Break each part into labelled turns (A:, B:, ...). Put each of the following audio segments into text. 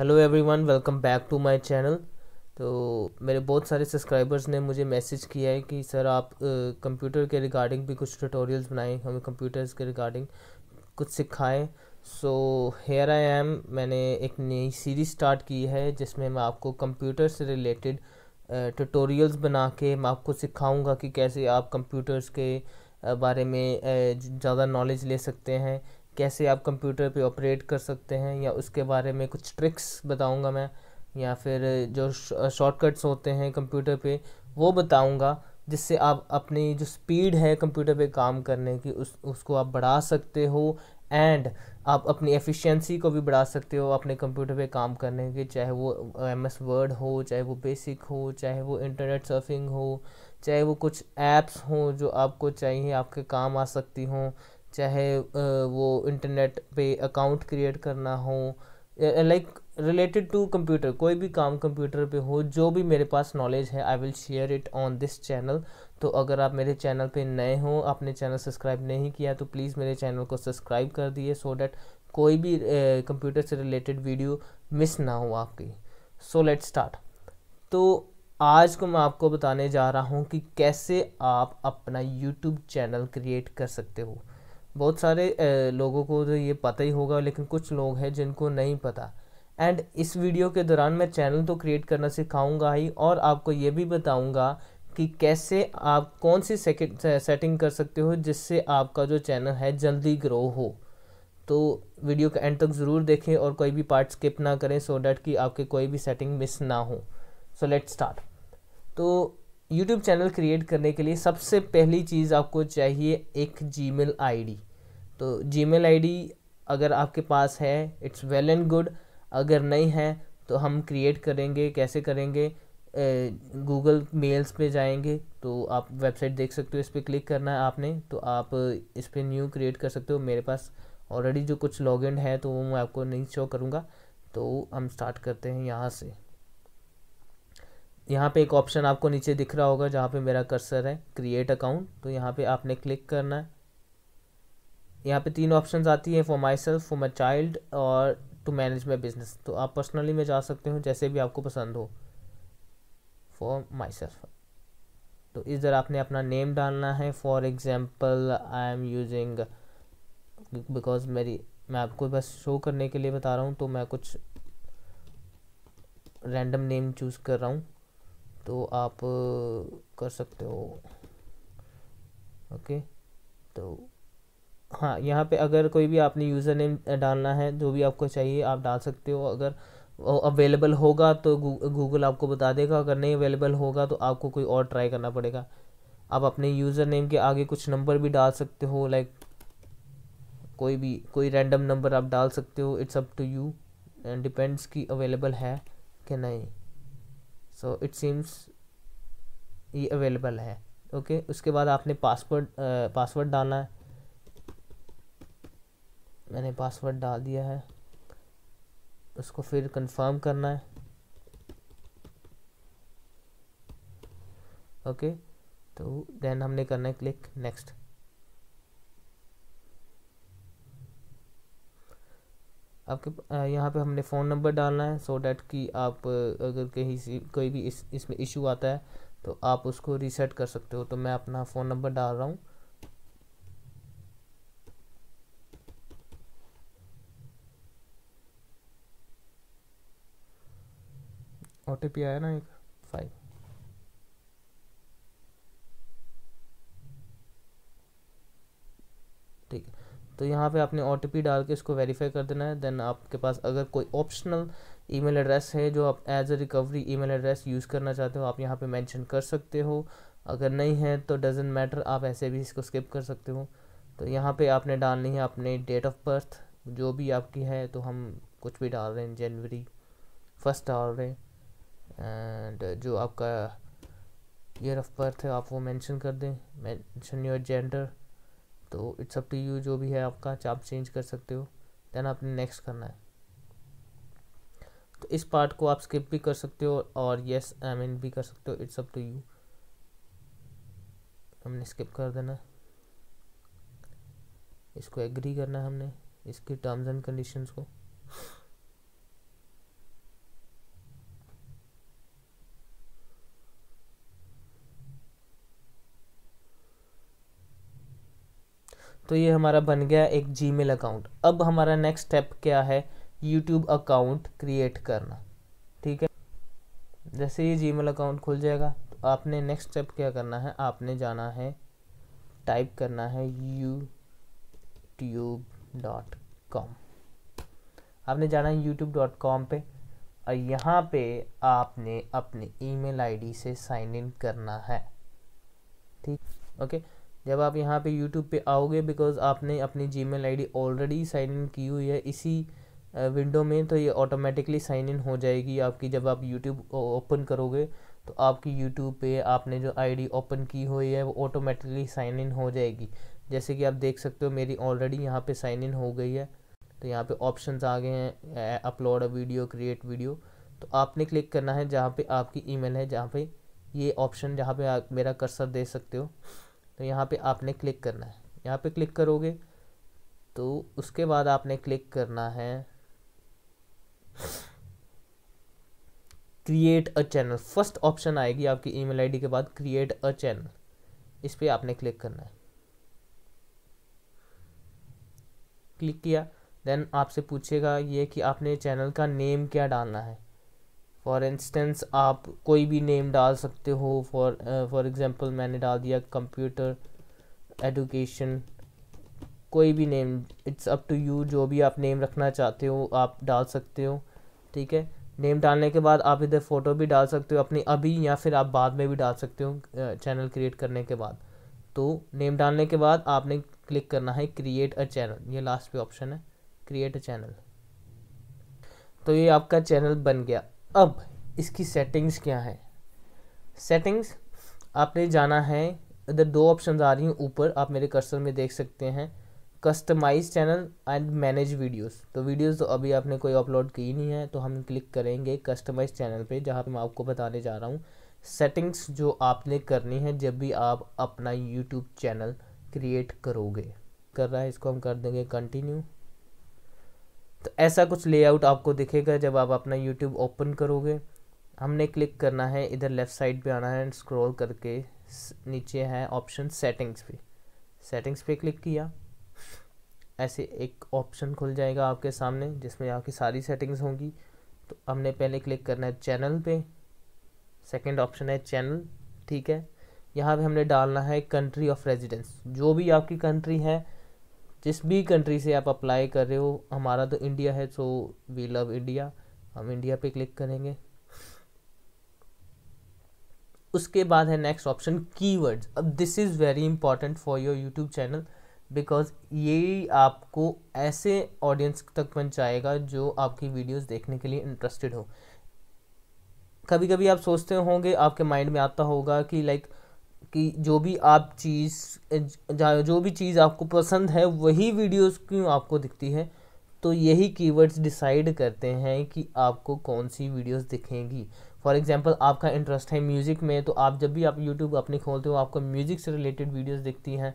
A: Hello everyone welcome back to my channel तो मेरे बहुत सारे सब्सक्राइबर्स ने मुझे मैसेज किया है कि सर आप कंप्यूटर के रिगार्डिंग भी कुछ ट्यूटोरियल्स बनाएं हमें कंप्यूटर्स के रिगार्डिंग कुछ सिखाएं सो हेयर आई एम मैंने एक नई सीरीज स्टार्ट की है जिसमें मैं आपको कंप्यूटर से रिलेटेड ट्यूटोरियल्स बना के मैं आपको सिखाऊंगा कि कैसे आप कंप्यूटर्स के बारे में ज़्यादा नॉलेज ले सकते हैं कैसे आप कंप्यूटर पे ऑपरेट कर सकते हैं या उसके बारे में कुछ ट्रिक्स बताऊंगा मैं या फिर जो शॉर्टकट्स होते हैं कंप्यूटर पे वो बताऊंगा जिससे आप अपनी जो स्पीड है कंप्यूटर पे काम करने की उस उसको आप बढ़ा सकते हो एंड आप अपनी एफिशिएंसी को भी बढ़ा सकते हो अपने कंप्यूटर पे काम करने के चाहे वो एम एस वर्ड हो चाहे वो बेसिक हो चाहे वो इंटरनेट सर्फिंग हो चाहे वो कुछ ऐप्स हों जो आपको चाहिए आपके काम आ सकती हों चाहे वो इंटरनेट पे अकाउंट क्रिएट करना हो लाइक रिलेटेड टू कंप्यूटर कोई भी काम कंप्यूटर पे हो जो भी मेरे पास नॉलेज है I will share it on this channel तो अगर आप मेरे चैनल पे नए हो आपने चैनल सब्सक्राइब नहीं किया तो प्लीज़ मेरे चैनल को सब्सक्राइब कर दिए सो डैट कोई भी कंप्यूटर से रिलेटेड वीडियो मिस ना हो आपकी सो लेट स्टार्ट तो आज को मैं आपको बताने जा रहा हूँ कि कैसे आप अपना यूट्यूब चैनल क्रिएट कर सकते हो बहुत सारे लोगों को तो ये पता ही होगा लेकिन कुछ लोग हैं जिनको नहीं पता एंड इस वीडियो के दौरान मैं चैनल तो क्रिएट करना सिखाऊंगा ही और आपको ये भी बताऊंगा कि कैसे आप कौन सी सेटिंग कर सकते हो जिससे आपका जो चैनल है जल्दी ग्रो हो तो वीडियो का एंड तक ज़रूर देखें और कोई भी पार्ट स्किप ना करें सो so डैट कि आपके कोई भी सेटिंग मिस ना हो सो लेट स्टार्ट तो यूट्यूब चैनल क्रिएट करने के लिए सबसे पहली चीज़ आपको चाहिए एक जी मेल तो जी मेल अगर आपके पास है इट्स वेल एंड गुड अगर नहीं है तो हम क्रिएट करेंगे कैसे करेंगे गूगल मेल्स पे जाएंगे तो आप वेबसाइट देख सकते हो इस पर क्लिक करना है आपने तो आप इस पर न्यू क्रिएट कर सकते हो मेरे पास ऑलरेडी जो कुछ लॉग है तो वो मैं आपको नहीं शो करूँगा तो हम स्टार्ट करते हैं यहाँ से यहाँ पे एक ऑप्शन आपको नीचे दिख रहा होगा जहाँ पे मेरा कर्सर है क्रिएट अकाउंट तो यहाँ पे आपने क्लिक करना है यहाँ पे तीन ऑप्शंस आती है for myself for my child और टू मैनेज माई बिजनेस तो आप पर्सनली में जा सकते हो जैसे भी आपको पसंद हो फॉर माई सेल्फ तो इधर आपने अपना नेम डालना है for example I am using because मेरी मैं आपको बस शो करने के लिए बता रहा हूँ तो मैं कुछ रैंडम नेम चूज़ कर रहा हूँ तो आप कर सकते हो ओके तो हाँ यहाँ पे अगर कोई भी आपने यूज़र नेम डालना है जो भी आपको चाहिए आप डाल सकते हो अगर अवेलेबल होगा तो गूगल आपको बता देगा अगर नहीं अवेलेबल होगा तो आपको कोई और ट्राई करना पड़ेगा आप अपने यूज़र नेम के आगे कुछ नंबर भी डाल सकते हो लाइक कोई भी कोई रैंडम नंबर आप डाल सकते हो it's up to you and depends कि अवेलेबल है कि नहीं सो इट सीम्स ये अवेलेबल है ओके okay? उसके बाद आपने पासवर्ड पासवर्ड डालना है मैंने पासवर्ड डाल दिया है उसको फिर कंफर्म करना है ओके okay? तो देन हमने करना है क्लिक नेक्स्ट आपके यहाँ पे हमने फ़ोन नंबर डालना है सो so डैट कि आप अगर कहीं से कोई भी इस इसमें इशू आता है तो आप उसको रीसेट कर सकते हो तो मैं अपना फ़ोन नंबर डाल रहा हूँ ओ टी पी आया ना एक फाइव ठीक है तो यहाँ पे आपने ओ डाल के इसको वेरीफाई कर देना है देन आपके पास अगर कोई ऑप्शनल ईमेल एड्रेस है जो आप as a recovery email address use करना चाहते हो आप यहाँ पे मेंशन कर सकते हो अगर नहीं है तो डजेंट मैटर आप ऐसे भी इसको स्किप कर सकते हो तो यहाँ पे आपने डालनी है अपने डेट ऑफ बर्थ जो भी आपकी है तो हम कुछ भी डाल रहे हैं जनवरी फर्स्ट डाल रहे हैं एंड जो आपका ईयर ऑफ बर्थ है आप वो मेंशन कर दें मेंशन योर जेंडर तो इट्स अप टू यू जो भी है आपका आप चेंज कर सकते हो देन आपने नेक्स्ट करना है तो इस पार्ट को आप स्किप भी कर सकते हो और येस आई मीन भी कर सकते हो इट्स अप टू यू हमने स्किप कर देना इसको एग्री करना है हमने इसकी टर्म्स एंड कंडीशंस को तो ये हमारा बन गया एक जी अकाउंट अब हमारा नेक्स्ट स्टेप क्या है यूट्यूब अकाउंट क्रिएट करना ठीक है जैसे ये जी अकाउंट खुल जाएगा तो आपने नेक्स्ट स्टेप क्या करना है आपने जाना है टाइप करना है यू ट्यूब डॉट कॉम आपने जाना है यूट्यूब डॉट कॉम पर और यहाँ पे आपने अपने ईमेल आईडी से साइन इन करना है ठीक ओके जब आप यहाँ पे यूट्यूब पे आओगे बिकॉज आपने अपनी Gmail ID already sign in की हुई है इसी विंडो में तो ये ऑटोमेटिकली साइन इन हो जाएगी आपकी जब आप यूट्यूब ओपन करोगे तो आपकी यूट्यूब पे आपने जो आईडी ओपन की हुई है वो ऑटोमेटिकली साइन इन हो जाएगी जैसे कि आप देख सकते हो मेरी ऑलरेडी यहाँ पे साइन इन हो गई है तो यहाँ पे ऑप्शंस आ गए हैं upload a video create video तो आपने क्लिक करना है जहाँ पे आपकी ईमेल है जहाँ पे ये ऑप्शन जहाँ पे आप मेरा कर्सर दे सकते हो तो यहाँ पे आपने क्लिक करना है यहाँ पे क्लिक करोगे तो उसके बाद आपने क्लिक करना है create a channel first option आएगी आपकी ईमेल आईडी के बाद क्रिएट अ चैनल इस पर आपने क्लिक करना है क्लिक किया देन आपसे पूछेगा ये कि आपने चैनल का नेम क्या डालना है फॉर इंस्टेंस आप कोई भी नेम डाल सकते हो फॉर फॉर एग्ज़ाम्पल मैंने डाल दिया कंप्यूटर एडुकेशन कोई भी name it's up to you जो भी आप नेम रखना चाहते हो आप डाल सकते हो ठीक है नेम डालने के बाद आप इधर फ़ोटो भी डाल सकते हो अपनी अभी या फिर आप बाद में भी डाल सकते हो चैनल uh, क्रिएट करने के बाद तो नेम डालने के बाद आपने क्लिक करना है क्रिएट अ चैनल ये लास्ट पे ऑप्शन है क्रिएट अ चैनल तो ये आपका चैनल बन गया अब इसकी सेटिंग्स क्या है सेटिंग्स आपने जाना है इधर दो ऑप्शन आ रही हैं ऊपर आप मेरे कर्सर में देख सकते हैं customise channel and manage videos तो वीडियोस तो अभी आपने कोई अपलोड की नहीं है तो हम क्लिक करेंगे कस्टमाइज चैनल पे जहाँ पे मैं आपको बताने जा रहा हूँ सेटिंग्स जो आपने करनी है जब भी आप अपना यूट्यूब चैनल क्रिएट करोगे कर रहा है इसको हम कर देंगे कंटिन्यू तो ऐसा कुछ लेआउट आपको दिखेगा जब आप अपना यूट्यूब ओपन करोगे हमने क्लिक करना है इधर लेफ़्ट साइड पे आना है एंड स्क्रॉल करके नीचे है ऑप्शन सेटिंग्स पे सेटिंग्स पे क्लिक किया ऐसे एक ऑप्शन खुल जाएगा आपके सामने जिसमें आपकी सारी सेटिंग्स होंगी तो हमने पहले क्लिक करना है चैनल पे सेकंड ऑप्शन है चैनल ठीक है यहाँ पे हमने डालना है कंट्री ऑफ रेजिडेंस जो भी आपकी कंट्री है जिस भी कंट्री से आप अप्लाई कर रहे हो हमारा तो इंडिया है सो वी लव इंडिया हम इंडिया पे क्लिक करेंगे उसके बाद है नेक्स्ट ऑप्शन कीवर्ड्स अब this is very important for your YouTube channel because ये आपको ऐसे ऑडियंस तक पहुंचाएगा जो आपकी वीडियोस देखने के लिए इंटरेस्टेड हो कभी कभी आप सोचते होंगे आपके माइंड में आता होगा कि लाइक like, कि जो भी आप चीज़ जो भी चीज़ आपको पसंद है वही वीडियोस क्यों आपको दिखती है तो यही कीवर्ड्स डिसाइड करते हैं कि आपको कौन सी वीडियोस दिखेंगी फॉर एग्जांपल आपका इंटरेस्ट है म्यूज़िक में तो आप जब भी आप यूट्यूब अपने खोलते हो आपको म्यूज़िक से रिलेटेड वीडियोस दिखती हैं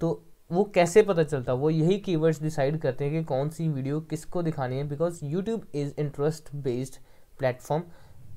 A: तो वो कैसे पता चलता वो यही कीवर्ड्स डिसाइड करते हैं कि कौन सी वीडियो किसको दिखानी है because YouTube is interest based platform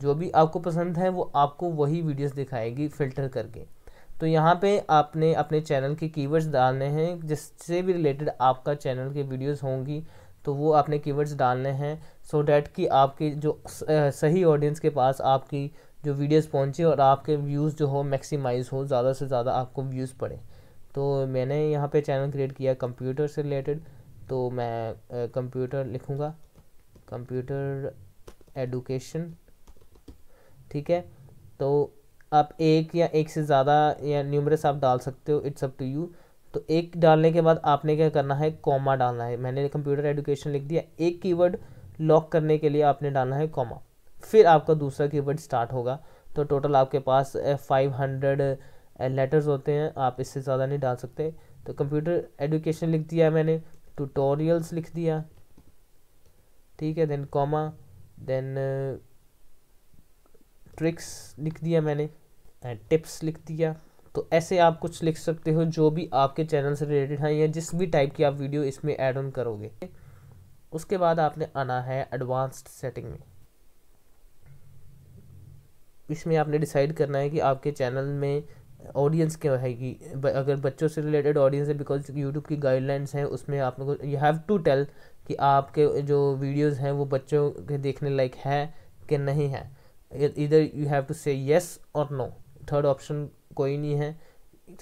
A: जो भी आपको पसंद है वो आपको वही वीडियोस दिखाएगी फ़िल्टर करके तो यहाँ पे आपने अपने चैनल के कीवर्ड्स डालने हैं जिससे भी रिलेटेड आपका चैनल की वीडियोस होंगी तो वो आपने कीवर्ड्स डालने हैं सो so डैट कि आपकी जो सही ऑडियंस के पास आपकी जो वीडियोस पहुँचे और आपके व्यूज़ जो हो मैक्सिमाइज हो ज़्यादा से ज़्यादा आपको व्यूज़ पड़े तो मैंने यहाँ पे चैनल क्रिएट किया कंप्यूटर से रिलेटेड तो मैं कंप्यूटर लिखूँगा कंप्यूटर एडुकेशन ठीक है तो आप एक या एक से ज़्यादा या न्यूमरस आप डाल सकते हो इट्स अप टू यू तो एक डालने के बाद आपने क्या करना है कॉमा डालना है मैंने कंप्यूटर एडुकेशन लिख दिया एक कीवर्ड लॉक करने के लिए आपने डालना है कॉमा फिर आपका दूसरा कीवर्ड स्टार्ट होगा तो टोटल आपके पास फाइव हंड्रेड लेटर्स होते हैं आप इससे ज़्यादा नहीं डाल सकते तो कंप्यूटर एडुकेशन लिख दिया मैंने ट्यूटोरियल्स लिख दिया ठीक है देन कॉमा देन ट्रिक्स लिख दिया मैंने टिप्स लिख दिया तो ऐसे आप कुछ लिख सकते हो जो भी आपके चैनल से रिलेटेड हैं या जिस भी टाइप की आप वीडियो इसमें ऐड ऑन करोगे उसके बाद आपने आना है एडवांस्ड सेटिंग में इसमें आपने डिसाइड करना है कि आपके चैनल में ऑडियंस क्या रहेगी अगर बच्चों से रिलेटेड ऑडियंस है बिकॉज यूट्यूब की गाइडलाइंस हैं उसमें आप लोग यू हैव टू टेल कि आपके जो वीडियोज़ हैं वो बच्चों के देखने लायक है कि नहीं है इधर you have to say yes और नो थर्ड ऑप्शन कोई नहीं है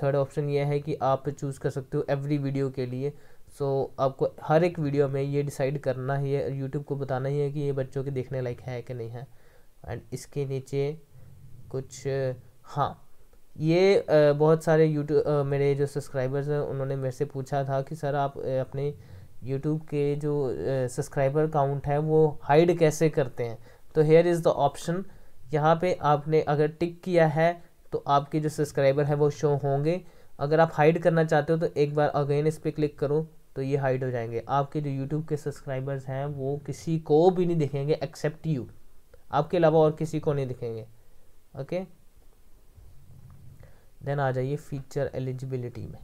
A: थर्ड ऑप्शन ये है कि आप चूज़ कर सकते हो एवरी वीडियो के लिए सो so, आपको हर एक वीडियो में ये डिसाइड करना ही है यूट्यूब को बताना ही है कि ये बच्चों के देखने लायक है कि नहीं है एंड इसके नीचे कुछ हाँ ये बहुत सारे यूट्यूब मेरे जो सब्सक्राइबर्स हैं उन्होंने मेरे से पूछा था कि सर आप अपने यूट्यूब के जो सब्सक्राइबर काउंट है वो हाइड कैसे करते हैं तो हेयर इज़ द ऑप्शन यहाँ पे आपने अगर टिक किया है तो आपके जो सब्सक्राइबर है वो शो होंगे अगर आप हाइड करना चाहते हो तो एक बार अगेन इस पर क्लिक करो तो ये हाइड हो जाएंगे आपके जो यूट्यूब के सब्सक्राइबर्स हैं वो किसी को भी नहीं दिखेंगे एक्सेप्ट यू आपके अलावा और किसी को नहीं दिखेंगे ओके देन आ जाइए फीचर एलिजिबिलिटी में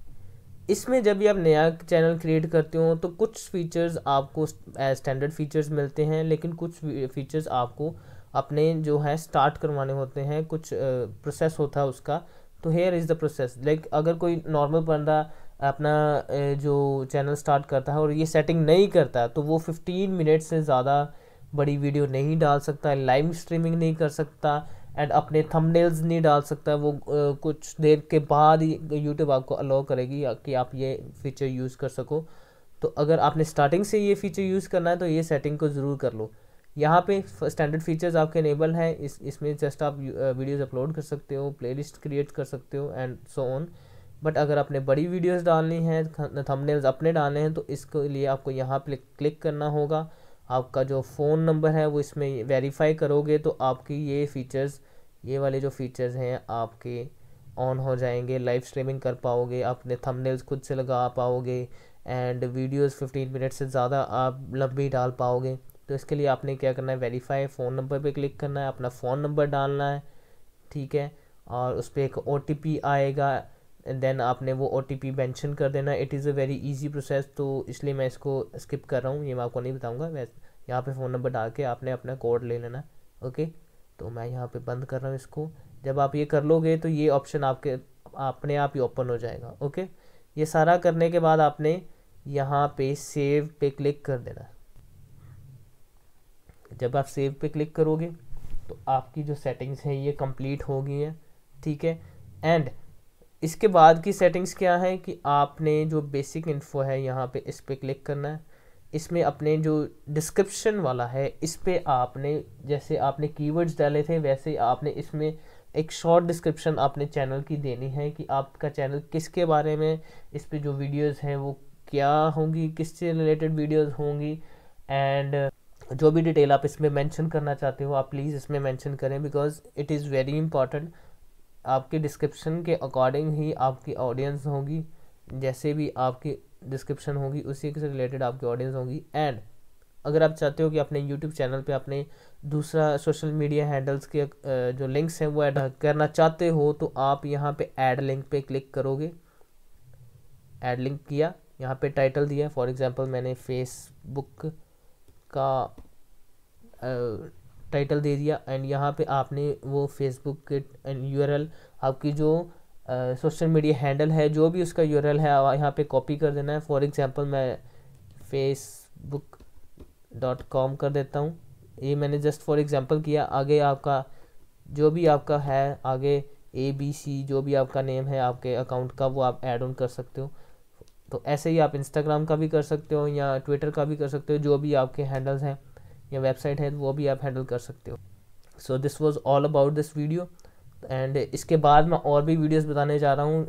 A: इसमें जब भी आप नया चैनल क्रिएट करते हो तो कुछ फीचर्स आपको स्टैंडर्ड फीचर्स मिलते हैं लेकिन कुछ फीचर्स आपको अपने जो है स्टार्ट करवाने होते हैं कुछ प्रोसेस होता है उसका तो here is the process like अगर कोई नॉर्मल बंदा अपना जो चैनल स्टार्ट करता है और ये सेटिंग नहीं करता तो वो फिफ्टीन मिनट से ज़्यादा बड़ी वीडियो नहीं डाल सकता लाइव स्ट्रीमिंग नहीं कर सकता एंड अपने थंबनेल्स नहीं डाल सकता वो कुछ देर के बाद ही यूट्यूब आपको अलाउ करेगी कि आप ये फीचर यूज़ कर सको तो अगर आपने स्टार्टिंग से ये फीचर यूज़ करना है तो ये सेटिंग को ज़रूर कर लो यहाँ पे स्टैंडर्ड फीचर्स आपके इनेबल हैं इस इसमें जस्ट आप वीडियोस अपलोड कर सकते हो प्लेलिस्ट क्रिएट कर सकते हो एंड सो ऑन बट अगर आपने बड़ी वीडियोस डालनी हैं थंबनेल्स अपने डालने हैं तो इसके लिए आपको यहाँ पे क्लिक करना होगा आपका जो फ़ोन नंबर है वो इसमें वेरीफाई करोगे तो आपकी ये फ़ीचर्स ये वाले जो फ़ीचर्स हैं आपके ऑन हो जाएंगे लाइव स्ट्रीमिंग कर पाओगे अपने थंबनेल्स खुद से लगा पाओगे एंड वीडियोस 15 मिनट से ज़्यादा आप लंबी डाल पाओगे तो इसके लिए आपने क्या करना है वेरीफाई फ़ोन नंबर पे क्लिक करना है अपना फ़ोन नंबर डालना है ठीक है और उस पर एक ओ आएगा एंड देन आपने वो ओ टी मैंशन कर देना it is a very easy process तो इसलिए मैं इसको स्किप कर रहा हूँ ये मैं आपको नहीं बताऊँगा वैसे यहाँ पे फ़ोन नंबर डाल के आपने अपना कोड ले लेना ओके तो मैं यहाँ पे बंद कर रहा हूँ इसको जब आप ये कर लोगे तो ये ऑप्शन आपके अपने आप ही ओपन हो जाएगा ओके ये सारा करने के बाद आपने यहाँ पे सेव पे क्लिक कर देना जब आप सेव पे क्लिक करोगे तो आपकी जो सेटिंग्स हैं ये कंप्लीट हो गई हैं ठीक है एंड इसके बाद की सेटिंग्स क्या है कि आपने जो बेसिक इन्फो है यहाँ पे इस पर क्लिक करना है इसमें अपने जो डिस्क्रिप्शन वाला है इस पर आपने जैसे आपने कीवर्ड्स डाले थे वैसे आपने इसमें एक शॉर्ट डिस्क्रिप्शन आपने चैनल की देनी है कि आपका चैनल किसके बारे में इस पर जो वीडियोज़ हैं वो क्या होंगी किससे रिलेटेड वीडियोज़ होंगी एंड जो भी डिटेल आप इसमें मेंशन करना चाहते हो आप प्लीज़ इसमें मेंशन करें because it is very important आपके डिस्क्रिप्शन के अकॉर्डिंग ही आपकी ऑडियंस होगी जैसे भी आपकी डिस्क्रिप्शन होगी उसी के रिलेटेड आपकी ऑडियंस होगी एंड अगर आप चाहते हो कि अपने यूट्यूब चैनल पे अपने दूसरा सोशल मीडिया हैंडल्स के जो लिंक्स हैं वो ऐड करना चाहते हो तो आप यहाँ पे ऐड लिंक पे क्लिक करोगे ऐड लिंक किया यहाँ पे टाइटल दिया फॉर एग्जांपल मैंने फेसबुक का टाइटल दे दिया एंड यहाँ पे आपने वो फेसबुक के यूआरएल आपकी जो सोशल मीडिया हैंडल है जो भी उसका यूआरएल है यहाँ पे कॉपी कर देना है फॉर एग्जांपल मैं फेसबुक डॉट कॉम कर देता हूँ ये मैंने जस्ट फॉर एग्जांपल किया आगे आपका जो भी आपका है आगे ए बी सी जो भी आपका नेम है आपके अकाउंट का वो आप ऐड ऑन कर सकते हो तो ऐसे ही आप इंस्टाग्राम का भी कर सकते हो या ट्विटर का भी कर सकते हो जो भी आपके हैंडल्स हैं या वेबसाइट है वो भी आप हैंडल कर सकते हो so this was all about this video and इसके बाद मैं और भी वीडियोस बताने जा रहा हूँ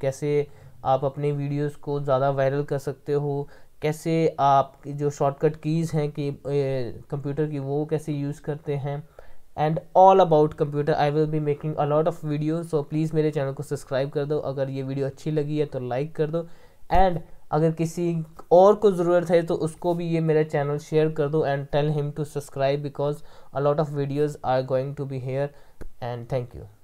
A: कैसे आप अपने वीडियोस को ज़्यादा वायरल कर सकते हो कैसे आप जो शॉर्टकट कीज़ हैं कि कंप्यूटर की वो कैसे यूज़ करते हैं and all about computer I will be making a lot of video so please मेरे चैनल को सब्सक्राइब कर दो अगर ये वीडियो अच्छी लगी है तो लाइक कर दो एंड अगर किसी और को ज़रूरत है तो उसको भी ये मेरा चैनल शेयर कर दो and tell him to subscribe because a lot of videos are going to be here and thank you